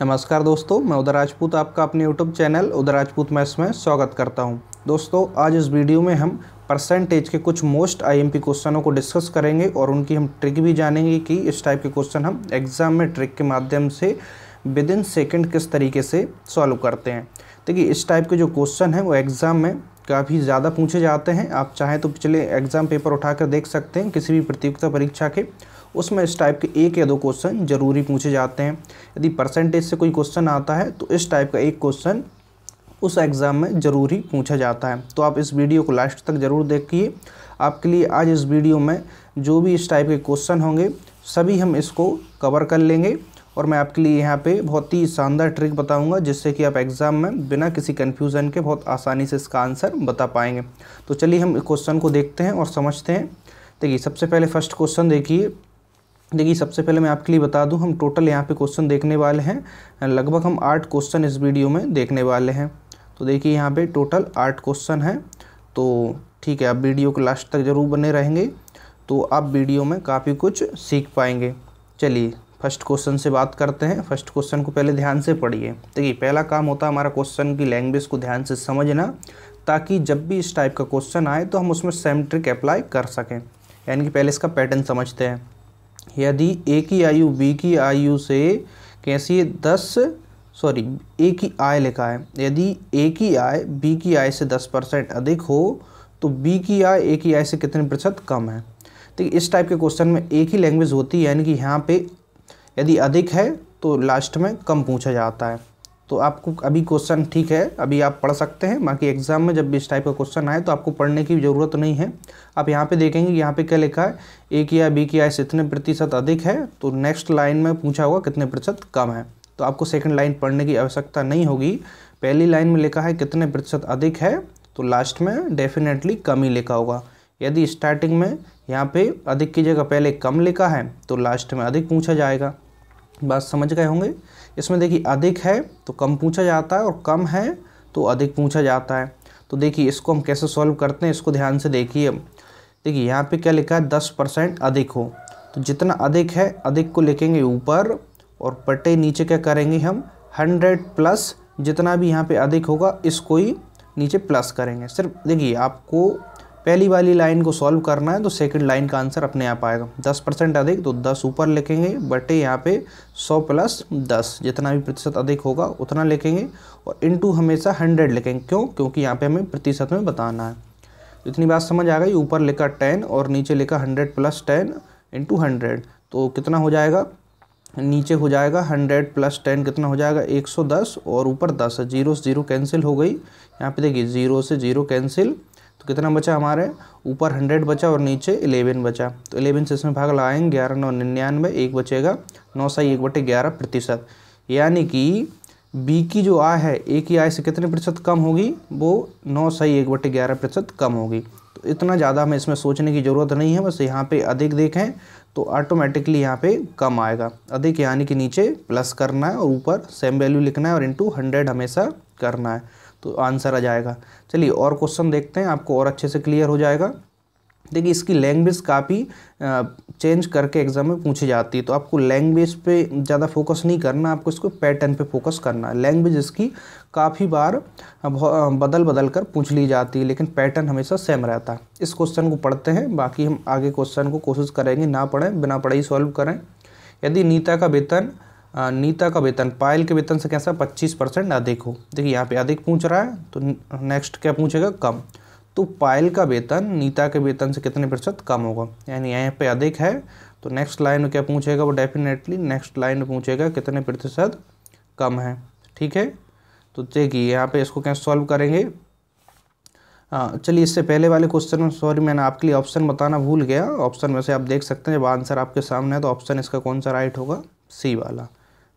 नमस्कार दोस्तों मैं उदय राजपूत आपका अपने YouTube channel Uday Rajput maths में स्वागत करता हूं दोस्तों आज इस वीडियो में हम परसेंटेज के कुछ मोस्ट आईएमपी क्वेश्चनों को डिस्कस करेंगे और उनकी हम ट्रिक भी जानेंगे कि इस टाइप के क्वेश्चन हम एग्ज़ाम में ट्रिक के माध्यम से विद इन सेकेंड किस तरीके से सॉल्व करते हैं देखिए इस टाइप के जो क्वेश्चन हैं वो एग्ज़ाम में काफ़ी ज़्यादा पूछे जाते हैं आप चाहें तो पिछले एग्ज़ाम पेपर उठाकर देख सकते हैं किसी भी प्रतियोगिता परीक्षा के उसमें इस टाइप के एक या दो क्वेश्चन जरूरी पूछे जाते हैं यदि परसेंटेज से कोई क्वेश्चन आता है तो इस टाइप का एक क्वेश्चन उस एग्ज़ाम में ज़रूरी पूछा जाता है तो आप इस वीडियो को लास्ट तक ज़रूर देखिए आपके लिए आज इस वीडियो में जो भी इस टाइप के क्वेश्चन होंगे सभी हम इसको कवर कर लेंगे और मैं आपके लिए यहाँ पे बहुत ही शानदार ट्रिक बताऊँगा जिससे कि आप एग्ज़ाम में बिना किसी कन्फ्यूज़न के बहुत आसानी से इसका आंसर बता पाएंगे तो चलिए हम क्वेश्चन को देखते हैं और समझते हैं देखिए सबसे पहले फर्स्ट क्वेश्चन देखिए देखिए सबसे पहले मैं आपके लिए बता दूं हम टोटल यहाँ पे क्वेश्चन देखने वाले हैं लगभग हम आठ क्वेश्चन इस वीडियो में देखने वाले हैं तो देखिए यहाँ पे टोटल आठ क्वेश्चन हैं तो ठीक है आप वीडियो को लास्ट तक ज़रूर बने रहेंगे तो आप वीडियो में काफ़ी कुछ सीख पाएंगे चलिए फर्स्ट क्वेश्चन से बात करते हैं फर्स्ट क्वेश्चन को पहले ध्यान से पढ़िए देखिए पहला काम होता है हमारा क्वेश्चन की लैंग्वेज को ध्यान से समझना ताकि जब भी इस टाइप का क्वेश्चन आए तो हम उसमें सेम ट्रिक अप्लाई कर सकें यानी कि पहले इसका पैटर्न समझते हैं यदि ए की आयु बी की आयु से कैसी दस सॉरी ए की आय लिखा है यदि ए की आय बी की आय से दस परसेंट अधिक हो तो बी की आय ए की आय से कितने प्रतिशत कम है ठीक इस टाइप के क्वेश्चन में एक ही लैंग्वेज होती है यानी कि यहाँ पे यदि अधिक है तो लास्ट में कम पूछा जाता है तो आपको अभी क्वेश्चन ठीक है अभी आप पढ़ सकते हैं बाकी एग्जाम में जब भी इस टाइप का क्वेश्चन आए तो आपको पढ़ने की ज़रूरत नहीं है आप यहाँ पे देखेंगे यहाँ पे क्या लिखा है ए की या बी की आय से इतने प्रतिशत अधिक है तो नेक्स्ट लाइन में पूछा होगा कितने प्रतिशत कम है तो आपको सेकेंड लाइन पढ़ने की आवश्यकता नहीं होगी पहली लाइन में लिखा है कितने प्रतिशत अधिक है तो लास्ट में डेफिनेटली कम ही लिखा होगा यदि स्टार्टिंग में यहाँ पे अधिक की जगह पहले कम लिखा है तो लास्ट में अधिक पूछा जाएगा बात समझ गए होंगे इसमें देखिए अधिक है तो कम पूछा जाता है और कम है तो अधिक पूछा जाता है तो देखिए इसको हम कैसे सॉल्व करते हैं इसको ध्यान से देखिए देखिए यहाँ पे क्या लिखा है दस परसेंट अधिक हो तो जितना अधिक है अधिक को लिखेंगे ऊपर और पटे नीचे क्या करेंगे हम हंड्रेड प्लस जितना भी यहाँ पर अधिक होगा इसको ही नीचे प्लस करेंगे सिर्फ देखिए आपको पहली वाली लाइन को सॉल्व करना है तो सेकंड लाइन का आंसर अपने आप आएगा दस परसेंट अधिक तो दस ऊपर लिखेंगे बटे यहाँ पे सौ प्लस दस जितना भी प्रतिशत अधिक होगा उतना लिखेंगे और इनटू हमेशा हंड्रेड लिखेंगे क्यों क्योंकि यहाँ पे हमें प्रतिशत में बताना है इतनी बात समझ आ गई ऊपर लिखा टेन और नीचे लिखा hundred plus ten into hundred तो कितना हो जाएगा नीचे हो जाएगा हंड्रेड प्लस टेन कितना हो जाएगा एक सौ दस और ऊपर दस जीरो से जीरो कैंसिल हो गई यहाँ पे देखिए जीरो से जीरो कैंसिल कितना बचा हमारे ऊपर हंड्रेड बचा और नीचे इलेवन बचा तो इलेवन से इसमें भाग लगाएंगे ग्यारह नौ निन्यानवे एक बचेगा नौ सौ एक बटे ग्यारह प्रतिशत यानी कि बी की जो आय है ए की आय से कितने प्रतिशत कम होगी वो नौ सही एक बटे ग्यारह प्रतिशत कम होगी तो इतना ज़्यादा हमें इसमें सोचने की ज़रूरत नहीं है बस यहाँ पर अधिक देखें तो ऑटोमेटिकली यहाँ पर कम आएगा अधिक यानी कि नीचे प्लस करना है और ऊपर सेम वैल्यू लिखना है और इंटू हंड्रेड हमेशा करना है तो आंसर आ जाएगा चलिए और क्वेश्चन देखते हैं आपको और अच्छे से क्लियर हो जाएगा देखिए इसकी लैंग्वेज काफ़ी चेंज करके एग्ज़ाम में पूछी जाती है तो आपको लैंग्वेज पे ज़्यादा फोकस नहीं करना आपको इसको पैटर्न पे फोकस करना है लैंग्वेज इसकी काफ़ी बार बदल बदल कर पूछ ली जाती है लेकिन पैटर्न हमेशा सेम रहता है इस क्वेश्चन को पढ़ते हैं बाकी हम आगे क्वेश्चन को कोशिश करेंगे ना पढ़ें बिना पढ़े ही सॉल्व करें यदि नीता का वेतन नीता का वेतन पायल के वेतन से कैसा पच्चीस परसेंट अधिक हो देखिए यहाँ पे अधिक पूछ रहा है तो नेक्स्ट क्या पूछेगा कम तो पायल का वेतन नीता के वेतन से कितने प्रतिशत कम होगा यानी यहाँ पे अधिक है तो नेक्स्ट लाइन में क्या पूछेगा वो डेफिनेटली नेक्स्ट लाइन में पूछेगा कितने प्रतिशत कम है ठीक है तो देखिए यहाँ पे इसको कैसे सॉल्व करेंगे चलिए इससे पहले वाले क्वेश्चन में सॉरी मैंने आपके लिए ऑप्शन बताना भूल गया ऑप्शन में से आप देख सकते हैं जब आंसर आपके सामने है तो ऑप्शन इसका कौन सा राइट होगा सी वाला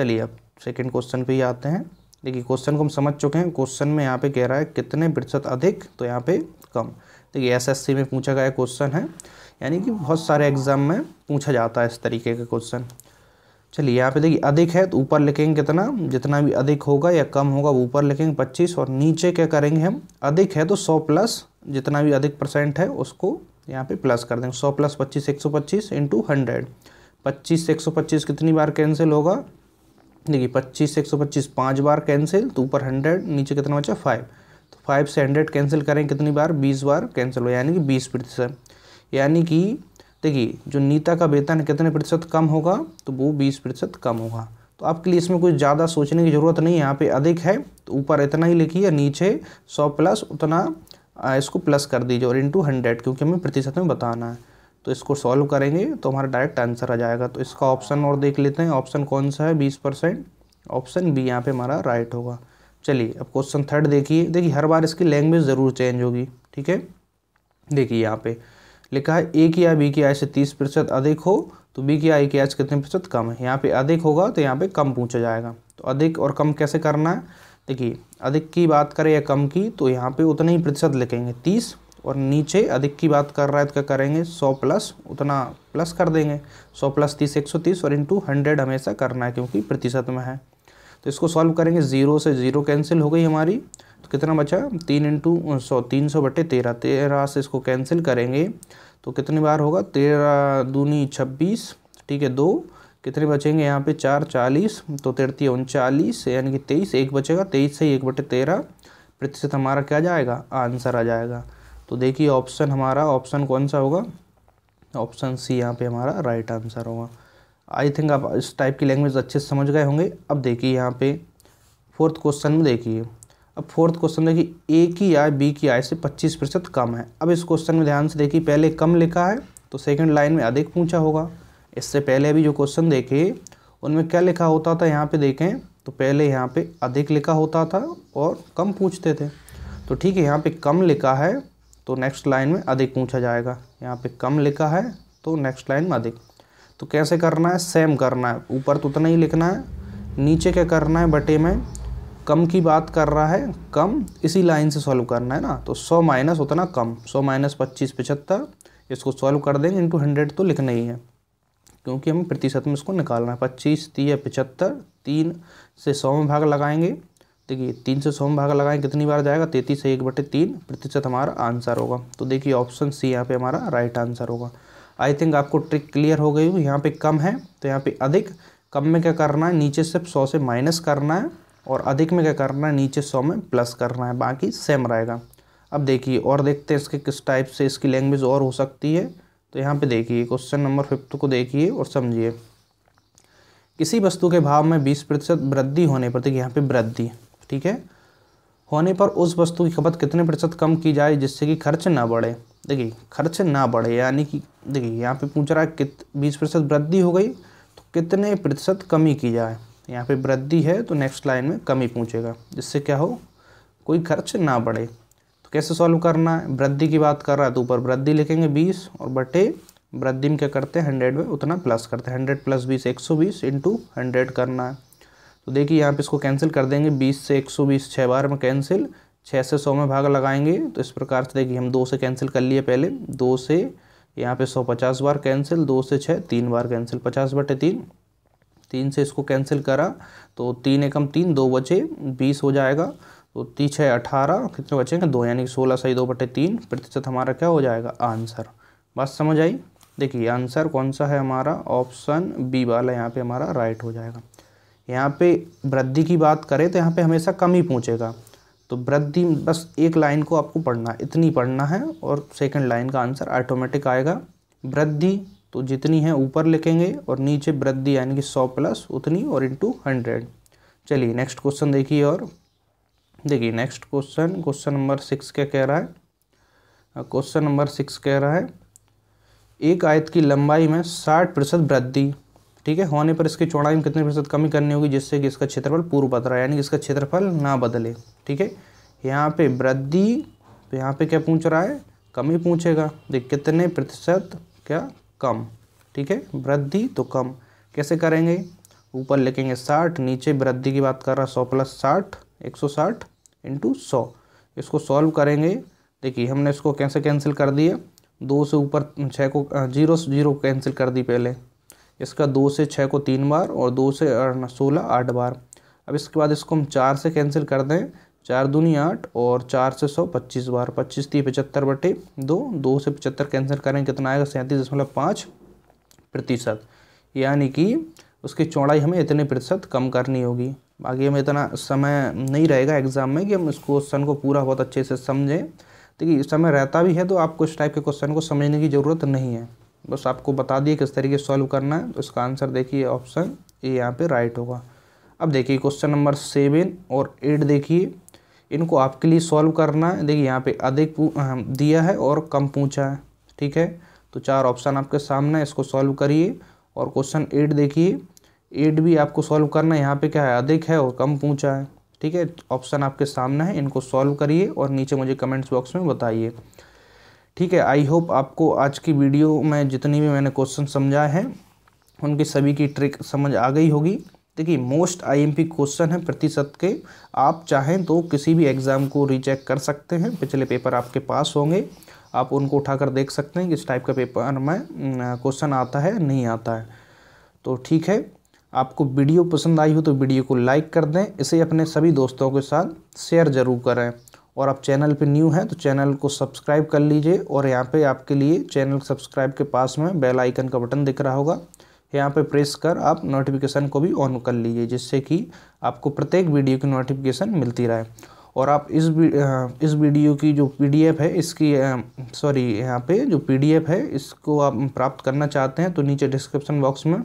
चलिए अब सेकंड क्वेश्चन पे ही आते हैं देखिए क्वेश्चन को हम समझ चुके हैं क्वेश्चन में यहाँ पे कह रहा है कितने प्रतिशत अधिक तो यहाँ पे कम देखिए एसएससी में पूछा गया क्वेश्चन है यानी कि बहुत सारे एग्जाम में पूछा जाता है इस तरीके का क्वेश्चन चलिए यहाँ पे देखिए अधिक है तो ऊपर लिखेंगे कितना जितना भी अधिक होगा या कम होगा वो ऊपर लिखेंगे पच्चीस और नीचे क्या करेंगे हम अधिक है तो सौ प्लस जितना भी अधिक परसेंट है उसको यहाँ पे प्लस कर देंगे सौ प्लस पच्चीस एक सौ पच्चीस इंटू हंड्रेड पच्चीस से एक सौ पच्चीस कितनी बार कैंसिल होगा देखिए पच्चीस से एक सौ पच्चीस पाँच बार कैंसिल तो ऊपर हंड्रेड नीचे कितना बचा फाइव तो फाइव से हंड्रेड कैंसिल करें कितनी बार बीस बार कैंसिल हो यानी कि बीस प्रतिशत यानी कि देखिए जो नीता का वेतन कितने प्रतिशत कम होगा तो वो बीस प्रतिशत कम होगा तो आपके लिए इसमें कुछ ज़्यादा सोचने की ज़रूरत नहीं है यहाँ पर अधिक है तो ऊपर इतना ही लिखिए नीचे सौ प्लस उतना इसको प्लस कर दीजिए और इंटू हंड्रेड क्योंकि हमें प्रतिशत में बताना है तो इसको सॉल्व करेंगे तो हमारा डायरेक्ट आंसर आ जाएगा तो इसका ऑप्शन और देख लेते हैं ऑप्शन कौन सा है बीस परसेंट ऑप्शन बी यहाँ पे हमारा राइट होगा चलिए अब क्वेश्चन थर्ड देखिए देखिए हर बार इसकी लैंग्वेज ज़रूर चेंज होगी ठीक है देखिए यहाँ पे लिखा है ए की आय बी की आय से तीस प्रतिशत अधिक हो तो बी की आय की आय से कितने प्रतिशत कम है यहाँ पे अधिक होगा तो यहाँ पे कम पूछा जाएगा तो अधिक और कम कैसे करना है देखिए अधिक की बात करें या कम की तो यहाँ पे उतना ही प्रतिशत लिखेंगे तीस और नीचे अधिक की बात कर रहा है तो करेंगे सौ प्लस उतना प्लस कर देंगे सौ प्लस तीस एक सौ तीस और इंटू हंड्रेड हमेशा करना है क्योंकि प्रतिशत में है तो इसको सॉल्व करेंगे ज़ीरो से ज़ीरो कैंसिल हो गई हमारी तो कितना बचा तीन इंटू सौ तीन सौ बटे तेरह तेरह से इसको कैंसिल करेंगे तो कितनी बार होगा तेरह दूनी छब्बीस ठीक है दो कितने बचेंगे यहाँ पे चार चालीस तो तेरती उनचालीस यानी कि तेईस एक बचेगा तेईस से एक बटे तेरह प्रतिशत हमारा क्या जाएगा आंसर आ जाएगा तो देखिए ऑप्शन हमारा ऑप्शन कौन सा होगा ऑप्शन सी यहाँ पे हमारा राइट आंसर होगा आई थिंक आप इस टाइप की लैंग्वेज अच्छे से समझ गए होंगे अब देखिए यहाँ पे फोर्थ क्वेश्चन में देखिए अब फोर्थ क्वेश्चन देखिए ए की आय बी की आय से पच्चीस प्रतिशत कम है अब इस क्वेश्चन में ध्यान से देखिए पहले कम लिखा है तो सेकंड लाइन में अधिक पूछा होगा इससे पहले अभी जो क्वेश्चन देखे उनमें क्या लिखा होता था यहाँ पर देखें तो पहले यहाँ पर अधिक लिखा होता था और कम पूछते थे तो ठीक है यहाँ पर कम लिखा है तो नेक्स्ट लाइन में अधिक पूछा जाएगा यहाँ पे कम लिखा है तो नेक्स्ट लाइन में अधिक तो कैसे करना है सेम करना है ऊपर तो उतना ही लिखना है नीचे क्या करना है बटे में कम की बात कर रहा है कम इसी लाइन से सॉल्व करना है ना तो सौ माइनस उतना कम सौ माइनस पच्चीस पचहत्तर इसको सॉल्व कर देंगे इंटू हंड्रेड तो लिखना ही है क्योंकि हमें प्रतिशत में इसको निकालना है पच्चीस तीस पचहत्तर तीन से सौ में भाग लगाएंगे देखिए तीन से सौ में भागा लगाएं कितनी बार जाएगा तैतीस से एक बटे तीन प्रतिशत हमारा आंसर होगा तो देखिए ऑप्शन सी यहाँ पे हमारा राइट आंसर होगा आई थिंक आपको ट्रिक क्लियर हो गई हो यहाँ पे कम है तो यहाँ पे अधिक कम में क्या करना है नीचे सिर्फ सौ से माइनस करना है और अधिक में क्या करना है नीचे सौ में प्लस करना है बाकी सेम रहेगा अब देखिए और देखते हैं इसके किस टाइप से इसकी लैंग्वेज और हो सकती है तो यहाँ पर देखिए क्वेश्चन नंबर फिफ्थ को देखिए और समझिए किसी वस्तु के भाव में बीस प्रतिशत वृद्धि होने पर देखिए यहाँ पे वृद्धि ठीक है होने पर उस वस्तु की खपत कितने प्रतिशत कम की जाए जिससे कि खर्च ना बढ़े देखिए खर्च ना बढ़े यानी कि देखिए यहाँ पे पूछ रहा है कित बीस प्रतिशत वृद्धि हो गई तो कितने प्रतिशत कमी की जाए यहाँ पे वृद्धि है तो नेक्स्ट लाइन में कमी पूछेगा जिससे क्या हो कोई खर्च ना बढ़े तो कैसे सॉल्व करना है वृद्धि की बात कर रहा है तो ऊपर वृद्धि लिखेंगे बीस और बटे वृद्धि में क्या करते हैं हंड्रेड में उतना प्लस करते हैं हंड्रेड प्लस बीस एक सौ बीस इंटू हंड्रेड करना है तो देखिए यहाँ पे इसको कैंसिल कर देंगे बीस से एक सौ बीस छः बार में कैंसिल छः से सौ में भाग लगाएंगे तो इस प्रकार से देखिए हम दो से कैंसिल कर लिए पहले दो से यहाँ पे सौ पचास बार कैंसिल दो से छः तीन बार कैंसिल पचास बटे तीन तीन से इसको कैंसिल करा तो तीन एकम तीन दो बचे बीस हो जाएगा तो तीस छः अठारह कितने बचेंगे दो यानी कि सोलह सही दो बटे तीन प्रतिशत हमारा क्या हो जाएगा आंसर बस समझ आई देखिए आंसर कौन सा है हमारा ऑप्शन बी वाला यहाँ पे हमारा राइट हो जाएगा यहाँ पे वृद्धि की बात करें तो यहाँ पे हमेशा कम ही पहुँचेगा तो वृद्धि बस एक लाइन को आपको पढ़ना है इतनी पढ़ना है और सेकंड लाइन का आंसर ऑटोमेटिक आएगा वृद्धि तो जितनी है ऊपर लिखेंगे और नीचे वृद्धि यानी कि सौ प्लस उतनी और इंटू हंड्रेड चलिए नेक्स्ट क्वेश्चन देखिए और देखिए next question question number six क्या कह रहा है क्वेश्चन नंबर सिक्स कह रहा है एक आयत की लंबाई में साठ प्रतिशत वृद्धि ठीक है होने पर इसकी चौड़ाई में कितने प्रतिशत कमी करनी होगी जिससे कि इसका क्षेत्रफल पूर्व बदला रहा है यानी कि इसका क्षेत्रफल ना बदले ठीक है यहाँ पे वृद्धि तो यहाँ पे क्या पूछ रहा है कमी पूछेगा देख कितने प्रतिशत क्या कम ठीक है वृद्धि तो कम कैसे करेंगे ऊपर लिखेंगे साठ नीचे वृद्धि की बात कर रहा है सौ प्लस साठ एक सौ साठ इंटू सौ इसको सॉल्व करेंगे देखिए हमने इसको कैसे कैंसिल कर दिया दो से ऊपर छः को जीरो से जीरो कैंसिल कर दी पहले इसका दो से छः को तीन बार और दो से सोलह आठ बार अब इसके बाद इसको हम चार से कैंसिल कर दें चार दूनी आठ और चार से सौ पच्चीस बार पच्चीस तीन पचहत्तर बटे दो दो से पचहत्तर कैंसिल करें कितना आएगा सैंतीस दशमलव पाँच प्रतिशत यानी कि उसकी चौड़ाई हमें इतने प्रतिशत कम करनी होगी बाकी हमें इतना समय नहीं रहेगा एग्ज़ाम में कि हम इस क्वेश्चन को पूरा बहुत अच्छे से समझें देखिए समय रहता भी है तो आपको इस टाइप के क्वेश्चन को समझने की ज़रूरत नहीं है बस आपको बता दिए किस तरीके से सॉल्व करना है तो इसका आंसर देखिए ऑप्शन ए यहाँ पे राइट होगा अब देखिए क्वेश्चन नंबर सेवन और एट देखिए इनको आपके लिए सॉल्व करना है देखिए यहाँ पे अधिक दिया है और कम पूछा है ठीक है तो चार ऑप्शन आपके सामने है इसको सॉल्व करिए और क्वेश्चन एट देखिए एट भी आपको सॉल्व करना है यहाँ पे क्या है अधिक है और कम पूछा है ठीक है ऑप्शन आपके सामने है इनको सॉल्व करिए और नीचे मुझे कमेंट्स बॉक्स में बताइए ठीक है आई होप आपको आज की वीडियो में जितनी भी मैंने क्वेश्चन समझाए हैं उनकी सभी की ट्रिक समझ आ गई होगी देखिए मोस्ट आईएमपी क्वेश्चन है प्रतिशत के आप चाहें तो किसी भी एग्ज़ाम को रीचेक कर सकते हैं पिछले पेपर आपके पास होंगे आप उनको उठाकर देख सकते हैं किस टाइप का पेपर में क्वेश्चन आता है नहीं आता है तो ठीक है आपको वीडियो पसंद आई हो तो वीडियो को लाइक कर दें इसे अपने सभी दोस्तों के साथ शेयर ज़रूर करें और आप चैनल पे न्यू हैं तो चैनल को सब्सक्राइब कर लीजिए और यहाँ पे आपके लिए चैनल सब्सक्राइब के पास में बेल आइकन का बटन दिख रहा होगा यहाँ पे प्रेस कर आप नोटिफिकेशन को भी ऑन कर लीजिए जिससे कि आपको प्रत्येक वीडियो की नोटिफिकेशन मिलती रहे और आप इस इस वीडियो की जो पीडीएफ है इसकी सॉरी यहाँ पे जो पीडीएफ है इसको आप प्राप्त करना चाहते हैं तो नीचे डिस्क्रिप्शन बॉक्स में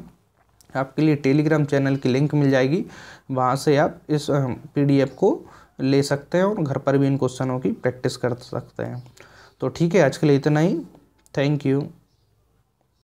आपके लिए टेलीग्राम चैनल की लिंक मिल जाएगी वहाँ से आप इस पीडीएफ को ले सकते हैं और घर पर भी इन क्वेश्चनों की प्रैक्टिस कर सकते हैं तो ठीक है आज के लिए इतना ही थैंक यू